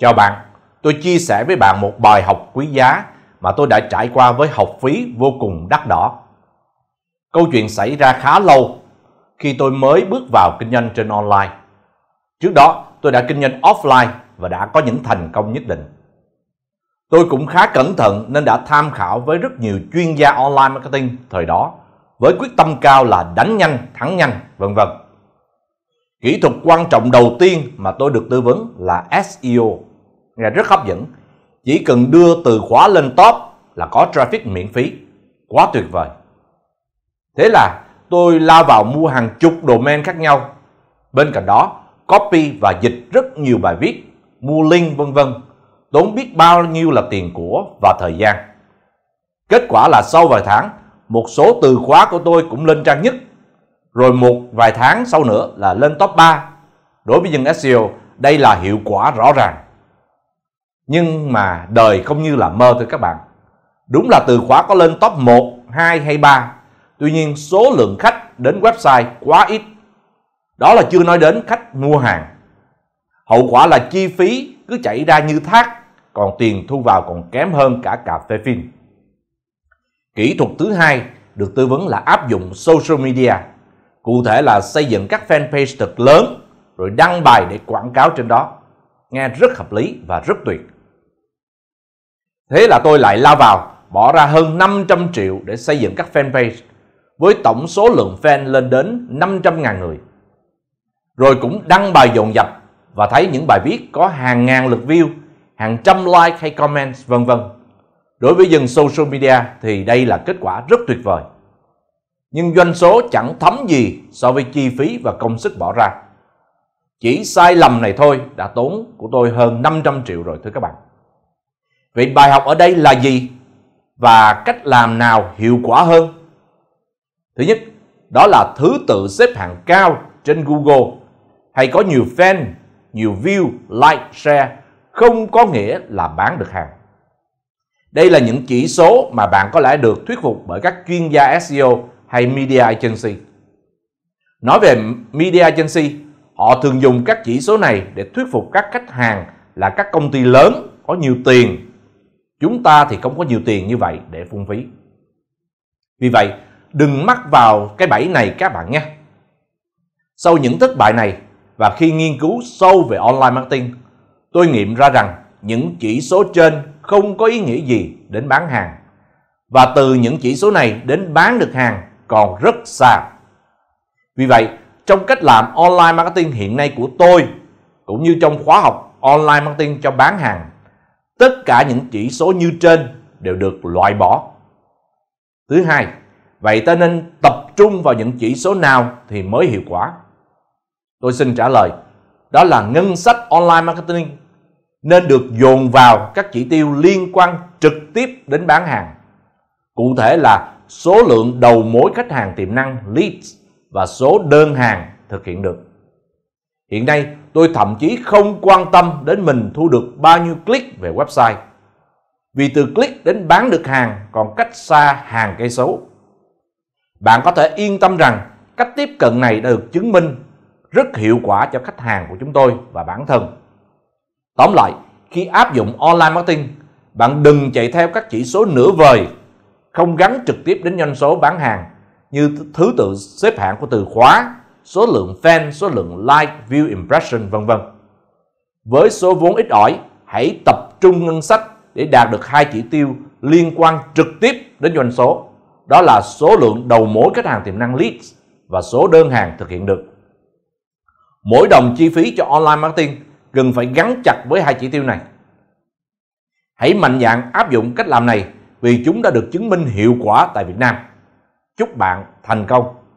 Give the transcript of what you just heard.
Chào bạn, tôi chia sẻ với bạn một bài học quý giá mà tôi đã trải qua với học phí vô cùng đắt đỏ. Câu chuyện xảy ra khá lâu khi tôi mới bước vào kinh doanh trên online. Trước đó, tôi đã kinh doanh offline và đã có những thành công nhất định. Tôi cũng khá cẩn thận nên đã tham khảo với rất nhiều chuyên gia online marketing thời đó với quyết tâm cao là đánh nhanh, thắng nhanh, vân vân. Kỹ thuật quan trọng đầu tiên mà tôi được tư vấn là SEO nghe rất hấp dẫn. Chỉ cần đưa từ khóa lên top là có traffic miễn phí. Quá tuyệt vời. Thế là tôi lao vào mua hàng chục domain khác nhau. Bên cạnh đó, copy và dịch rất nhiều bài viết, mua link vân vân, tốn biết bao nhiêu là tiền của và thời gian. Kết quả là sau vài tháng, một số từ khóa của tôi cũng lên trang nhất. Rồi một vài tháng sau nữa là lên top 3. Đối với dân SEO, đây là hiệu quả rõ ràng nhưng mà đời không như là mơ thôi các bạn đúng là từ khóa có lên top 1, 2 hay 3 tuy nhiên số lượng khách đến website quá ít đó là chưa nói đến khách mua hàng hậu quả là chi phí cứ chảy ra như thác còn tiền thu vào còn kém hơn cả cà phê phim kỹ thuật thứ hai được tư vấn là áp dụng social media cụ thể là xây dựng các fanpage thật lớn rồi đăng bài để quảng cáo trên đó nghe rất hợp lý và rất tuyệt Thế là tôi lại lao vào, bỏ ra hơn 500 triệu để xây dựng các fanpage, với tổng số lượng fan lên đến 500.000 người. Rồi cũng đăng bài dồn dập và thấy những bài viết có hàng ngàn lượt view, hàng trăm like hay comments vân vân. Đối với dân social media thì đây là kết quả rất tuyệt vời. Nhưng doanh số chẳng thấm gì so với chi phí và công sức bỏ ra. Chỉ sai lầm này thôi đã tốn của tôi hơn 500 triệu rồi thưa các bạn. Vậy bài học ở đây là gì? Và cách làm nào hiệu quả hơn? Thứ nhất, đó là thứ tự xếp hạng cao trên Google hay có nhiều fan, nhiều view, like, share không có nghĩa là bán được hàng. Đây là những chỉ số mà bạn có lẽ được thuyết phục bởi các chuyên gia SEO hay Media Agency. Nói về Media Agency, họ thường dùng các chỉ số này để thuyết phục các khách hàng là các công ty lớn có nhiều tiền Chúng ta thì không có nhiều tiền như vậy để phung phí. Vì vậy, đừng mắc vào cái bẫy này các bạn nhé. Sau những thất bại này và khi nghiên cứu sâu về online marketing, tôi nghiệm ra rằng những chỉ số trên không có ý nghĩa gì đến bán hàng. Và từ những chỉ số này đến bán được hàng còn rất xa. Vì vậy, trong cách làm online marketing hiện nay của tôi cũng như trong khóa học online marketing cho bán hàng Tất cả những chỉ số như trên đều được loại bỏ. Thứ hai, vậy ta nên tập trung vào những chỉ số nào thì mới hiệu quả? Tôi xin trả lời, đó là ngân sách online marketing nên được dồn vào các chỉ tiêu liên quan trực tiếp đến bán hàng. Cụ thể là số lượng đầu mối khách hàng tiềm năng leads và số đơn hàng thực hiện được. Hiện nay, tôi thậm chí không quan tâm đến mình thu được bao nhiêu click về website. Vì từ click đến bán được hàng còn cách xa hàng cây số. Bạn có thể yên tâm rằng cách tiếp cận này đã được chứng minh rất hiệu quả cho khách hàng của chúng tôi và bản thân. Tóm lại, khi áp dụng online marketing, bạn đừng chạy theo các chỉ số nửa vời, không gắn trực tiếp đến doanh số bán hàng như thứ tự xếp hạng của từ khóa số lượng fan, số lượng like, view impression vân vân. Với số vốn ít ỏi, hãy tập trung ngân sách để đạt được hai chỉ tiêu liên quan trực tiếp đến doanh số. Đó là số lượng đầu mối khách hàng tiềm năng leads và số đơn hàng thực hiện được. Mỗi đồng chi phí cho online marketing cần phải gắn chặt với hai chỉ tiêu này. Hãy mạnh dạn áp dụng cách làm này vì chúng đã được chứng minh hiệu quả tại Việt Nam. Chúc bạn thành công!